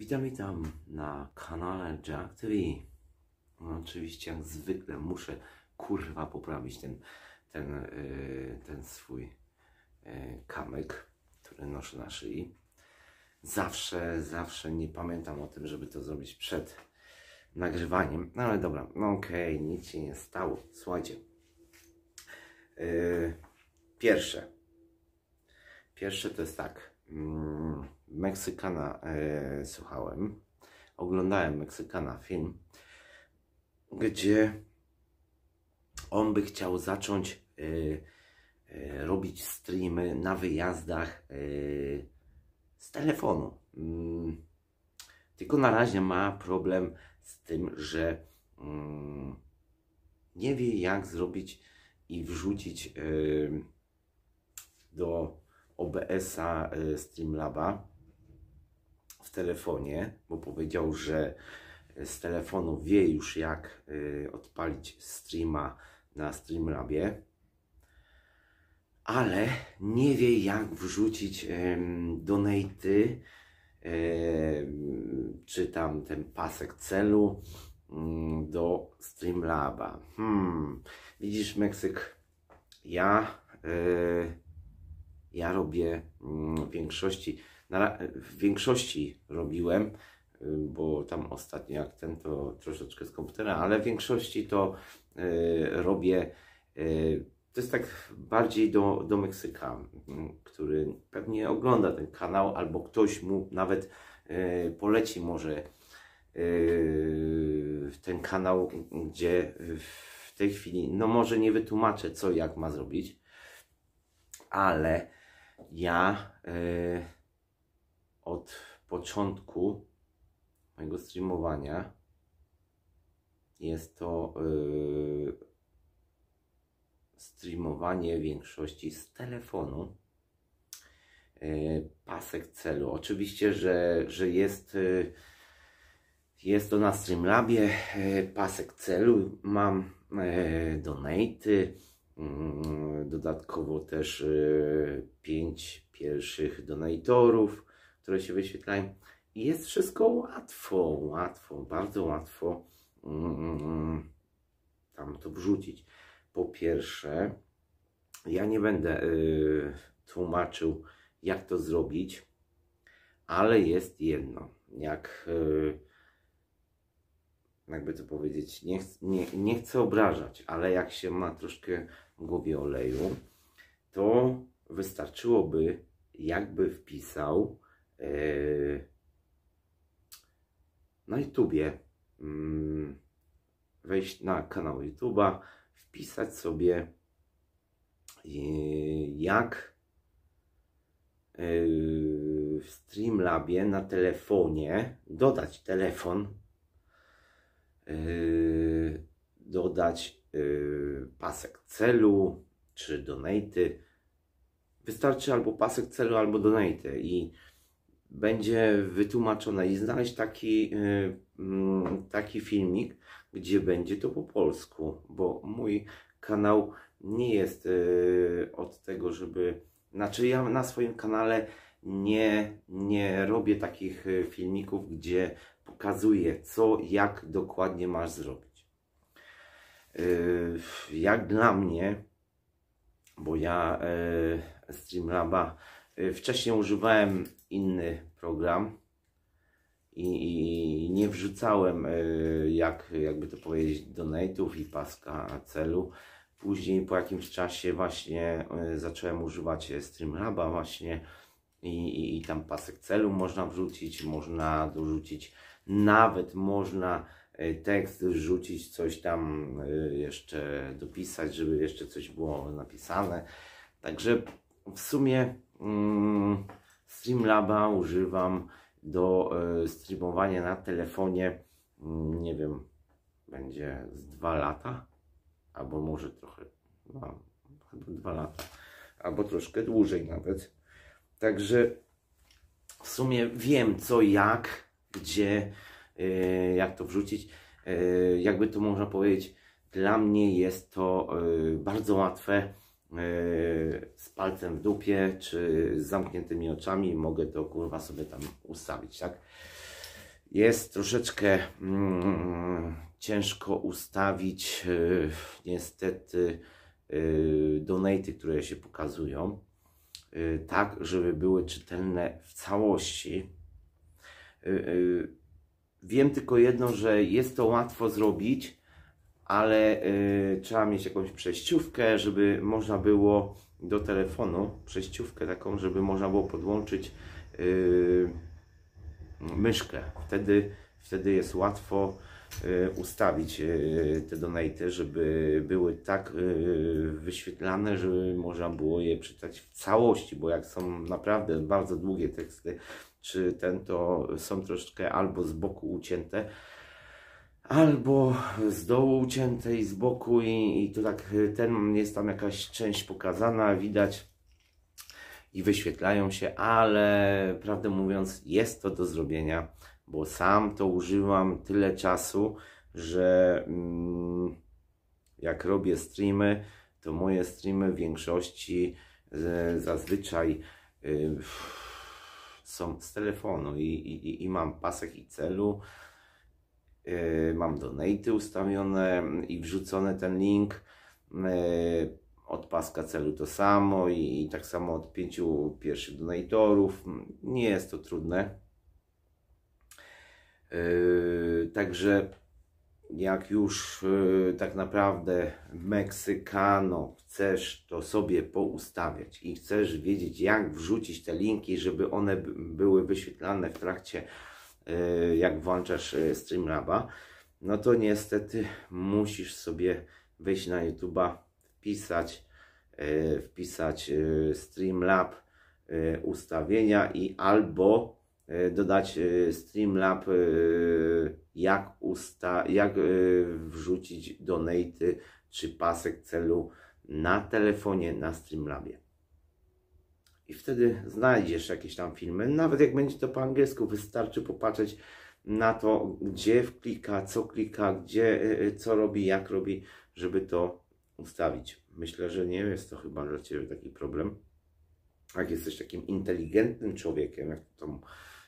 Witam, witam na kanale Jack TV. No, oczywiście, jak zwykle, muszę kurwa poprawić ten, ten, yy, ten swój yy, kamyk, który noszę na szyi. Zawsze, zawsze nie pamiętam o tym, żeby to zrobić przed nagrywaniem. No ale dobra, no okej, okay, nic się nie stało. Słuchajcie. Yy, pierwsze. Pierwsze to jest tak. Mm. Meksykana e, słuchałem, oglądałem Meksykana film, gdzie on by chciał zacząć e, e, robić streamy na wyjazdach e, z telefonu. Mm, tylko na razie ma problem z tym, że mm, nie wie jak zrobić i wrzucić e, do OBS-a e, Streamlaba w telefonie, bo powiedział, że z telefonu wie już jak y, odpalić streama na Streamlabie, ale nie wie jak wrzucić donaty czy tam ten pasek celu mm, do Streamlaba. Hmm. Widzisz, Meksyk, ja, y, ja robię mm, w większości na, w większości robiłem, y, bo tam ostatnio jak ten to troszeczkę z komputera, ale w większości to y, robię. Y, to jest tak bardziej do, do Meksyka, mm, który pewnie ogląda ten kanał, albo ktoś mu nawet y, poleci może y, ten kanał, gdzie w tej chwili, no może nie wytłumaczę co, jak ma zrobić, ale ja y, od początku mojego streamowania. Jest to yy, streamowanie większości z telefonu. Yy, pasek celu. Oczywiście, że, że jest. Yy, jest to na Streamlabie yy, pasek celu, mam yy, donaty, yy, dodatkowo też pięć pierwszych donatorów, które się wyświetlają. I jest wszystko łatwo, łatwo, bardzo łatwo mm, mm, mm, tam to wrzucić. Po pierwsze, ja nie będę y, tłumaczył, jak to zrobić, ale jest jedno. Jak y, jakby to powiedzieć, nie, nie, nie chcę obrażać, ale jak się ma troszkę w głowie oleju, to wystarczyłoby, jakby wpisał Yy, na YouTubie mm, wejść na kanał YouTube'a, wpisać sobie yy, jak yy, w Streamlabie na telefonie dodać telefon, dodać pasek celu czy donaty. Wystarczy albo pasek celu, albo donaty i będzie wytłumaczone i znaleźć taki, y, mm, taki filmik, gdzie będzie to po polsku, bo mój kanał nie jest y, od tego, żeby. Znaczy, ja na swoim kanale nie, nie robię takich y, filmików, gdzie pokazuję, co, jak dokładnie masz zrobić. Jak dla mnie, bo ja Streamlaba Y, wcześniej używałem inny program i, nie wrzucałem, y, jak, jakby to powiedzieć, donate'ów i paska celu. Później po jakimś czasie właśnie y, zacząłem używać Streamlaba właśnie i, i, i tam pasek celu można wrzucić, można dorzucić, nawet można tekst wrzucić, coś tam jeszcze dopisać, żeby jeszcze coś było napisane. Także w sumie mm, Streamlaba używam do e, streamowania na telefonie, mm, nie wiem, będzie z dwa lata, albo może trochę, no, chyba dwa lata, albo troszkę dłużej nawet. Także w sumie wiem co, jak, gdzie, e, jak to wrzucić. E, jakby to można powiedzieć, dla mnie jest to bardzo łatwe E, z palcem w dupie, czy z zamkniętymi oczami, mogę to kurwa sobie tam ustawić, tak? Jest troszeczkę mm, ciężko ustawić e, niestety yy, e, donaty, które się pokazują, tak, żeby były czytelne w całości. wiem tylko jedno, że jest to łatwo zrobić, ale y, trzeba mieć jakąś przejściówkę, żeby można było do telefonu, przejściówkę taką, żeby można było podłączyć y, myszkę. Wtedy, wtedy jest łatwo y, ustawić y, te donate, żeby były tak y, wyświetlane, żeby można było je czytać w całości, bo jak są naprawdę bardzo długie teksty, czy ten, to są troszeczkę albo z boku ucięte, albo z dołu uciętej, z boku i, i to tak y, ten jest tam jakaś część pokazana, widać i wyświetlają się, ale prawdę mówiąc jest to do zrobienia, bo sam to używam tyle czasu, że mm, jak robię streamy, to moje streamy w większości e, zazwyczaj e, są z telefonu i, i, i mam pasek i celu, Y, mam donate ustawione i wrzucone ten link. Y, od paska celu to samo i, tak samo od pięciu pierwszych donatorów. Nie jest to trudne. Y, także jak już tak naprawdę Meksykano chcesz to sobie poustawiać i chcesz wiedzieć jak wrzucić te linki, żeby one były wyświetlane w trakcie Y, jak włączasz y, Streamlaba, no to niestety musisz sobie wejść na YouTube'a, wpisać, y, wpisać Streamlab ustawienia i albo dodać Streamlab jak, usta, jak wrzucić donaty czy pasek celu na telefonie na Streamlabie i wtedy znajdziesz jakieś tam filmy. Nawet jak będzie to po angielsku, wystarczy popatrzeć na to, gdzie wklika, co klika, gdzie, y, y, co robi, jak robi, żeby to ustawić. Myślę, że nie jest to chyba dla Ciebie taki problem. Jak jesteś takim inteligentnym człowiekiem, jak, to,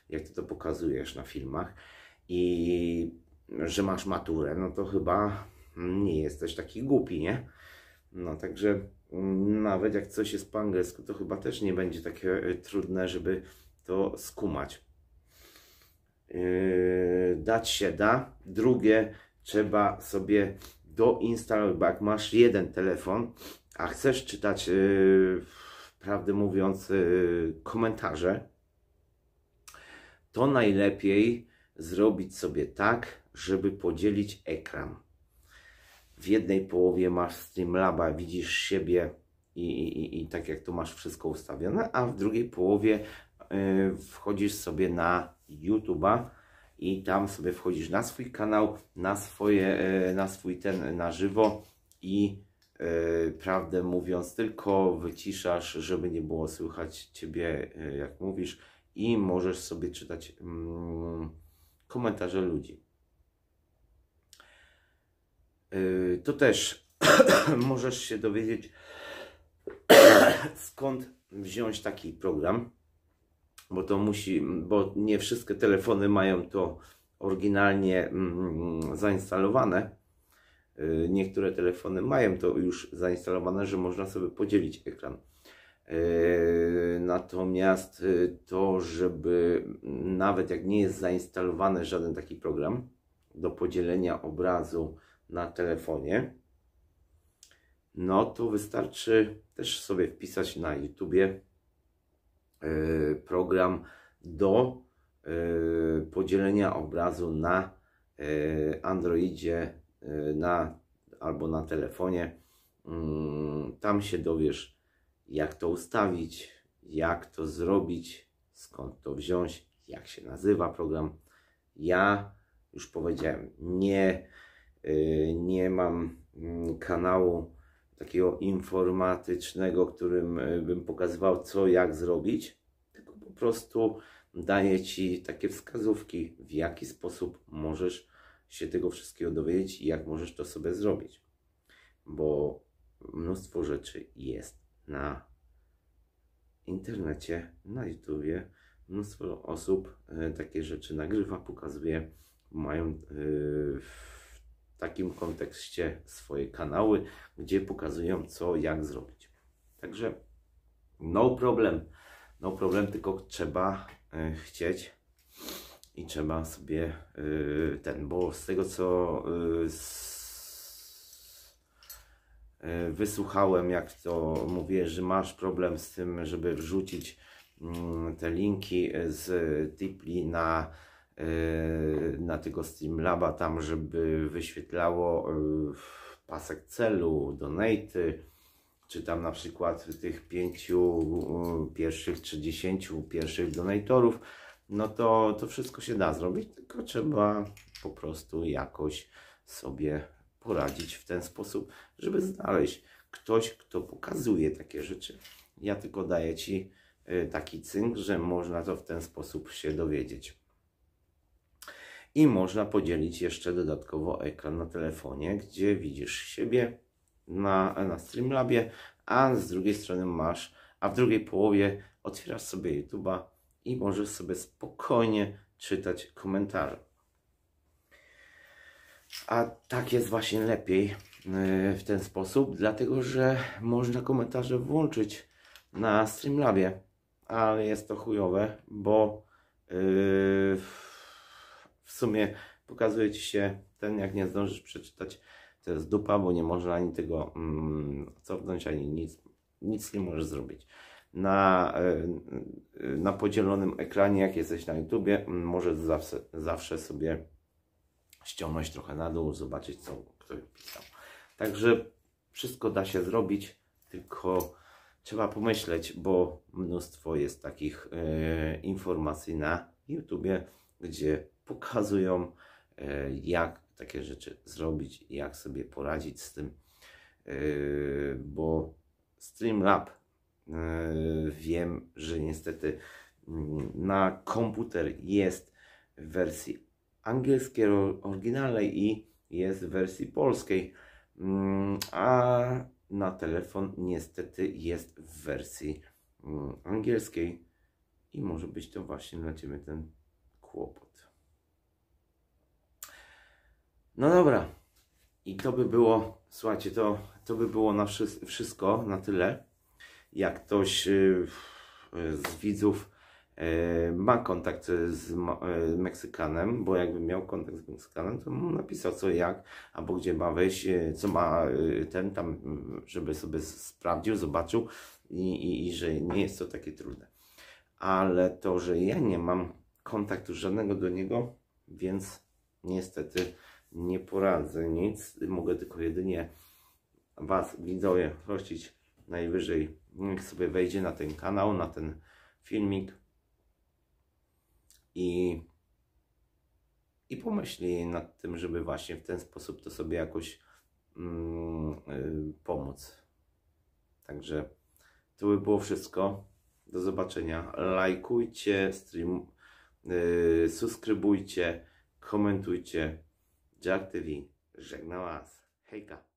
jak Ty to pokazujesz na filmach i że masz maturę, no to chyba nie jesteś taki głupi, nie? No także nawet jak coś jest po angielsku, to chyba też nie będzie takie e, trudne, żeby to skumać. E, dać się da. Drugie, trzeba sobie doinstalować, bo jak masz jeden telefon, a chcesz czytać, e, prawdę mówiąc, komentarze, to najlepiej zrobić sobie tak, żeby podzielić ekran w jednej połowie masz Streamlaba, widzisz siebie i, i, i tak jak tu masz wszystko ustawione, a w drugiej połowie yy, wchodzisz sobie na YouTube'a i tam sobie wchodzisz na swój kanał, na, swoje, yy, na swój ten na żywo i yy, prawdę mówiąc tylko wyciszasz, żeby nie było słychać Ciebie y, jak mówisz i możesz sobie czytać mm, komentarze ludzi. Y, to też możesz się dowiedzieć, skąd wziąć taki program, bo to musi, bo nie wszystkie telefony mają to oryginalnie mm, zainstalowane. Y, niektóre telefony mają to już zainstalowane, że można sobie podzielić ekran. Y, natomiast to, żeby nawet jak nie jest zainstalowany żaden taki program do podzielenia obrazu, na telefonie, no to wystarczy też sobie wpisać na YouTubie e, program do e, podzielenia obrazu na e, Androidzie na, albo na telefonie. Mm, tam się dowiesz, jak to ustawić, jak to zrobić, skąd to wziąć, jak się nazywa program. Ja już powiedziałem, nie Y, nie mam mm, kanału takiego informatycznego, którym y, bym pokazywał co jak zrobić, tylko po prostu daję Ci takie wskazówki, w jaki sposób możesz się tego wszystkiego dowiedzieć i jak możesz to sobie zrobić. Bo mnóstwo rzeczy jest na internecie, na YouTubie. Mnóstwo osób y, takie rzeczy nagrywa, pokazuje, mają yy, takim kontekście swoje kanały, gdzie pokazują co, jak zrobić. Także no problem, no problem, tylko trzeba y, chcieć i trzeba sobie y, ten, bo z tego co y, wysłuchałem, jak to mówię, że masz problem z tym, żeby wrzucić y, te linki z Tipli na Y, na tego Steamlaba tam, żeby wyświetlało y, pasek celu, donaty, czy tam na przykład tych pięciu y, pierwszych czy dziesięciu pierwszych donatorów, no to to wszystko się da zrobić, tylko trzeba po prostu jakoś sobie poradzić w ten sposób, żeby znaleźć ktoś, kto pokazuje takie rzeczy. Ja tylko daję Ci taki cynk, że można to w ten sposób się dowiedzieć i można podzielić jeszcze dodatkowo ekran na telefonie, gdzie widzisz siebie na, na Streamlabie, a z drugiej strony masz, a w drugiej połowie otwierasz sobie YouTube'a i możesz sobie spokojnie czytać komentarze. A tak jest właśnie lepiej y, w ten sposób, dlatego że można komentarze włączyć na Streamlabie, ale jest to chujowe, bo y, w sumie pokazuje Ci się ten, jak nie zdążysz przeczytać, to jest dupa, bo nie można ani tego mm, cofnąć, ani nic, nic nie możesz zrobić. Na, e, e, na podzielonym ekranie, jak jesteś na YouTubie, mm, możesz zawsze, zawsze sobie ściągnąć trochę na dół, zobaczyć, co ktoś pisał. Także wszystko da się zrobić, tylko trzeba pomyśleć, bo mnóstwo jest takich y, informacji na YouTubie, gdzie pokazują, e, jak takie rzeczy zrobić, jak sobie poradzić z tym, e, bo Streamlab e, wiem, że niestety mm, na komputer jest w wersji angielskiej oryginalnej i jest w wersji polskiej, mm, a na telefon niestety jest w wersji mm, angielskiej i może być to właśnie dla Ciebie ten kłopot. No dobra. I to by było, słuchajcie, to, to by było na wszy wszystko, na tyle. Jak ktoś y, z widzów y, ma kontakt z y, Meksykanem, bo jakby miał kontakt z Meksykanem, to mu napisał co jak, albo gdzie ma wejść, co ma ten tam, żeby sobie sprawdził, zobaczył i, i, i że nie jest to takie trudne. Ale to, że ja nie mam kontaktu żadnego do niego, więc niestety nie poradzę nic. Mogę tylko jedynie Was, widzowie, prosić najwyżej. Niech sobie wejdzie na ten kanał, na ten filmik i, i pomyśli nad tym, żeby właśnie w ten sposób to sobie jakoś mm, y, pomóc. Także to by było wszystko. Do zobaczenia. Lajkujcie, stream, y, subskrybujcie, komentujcie. Jack TV żegna Was. Hejka.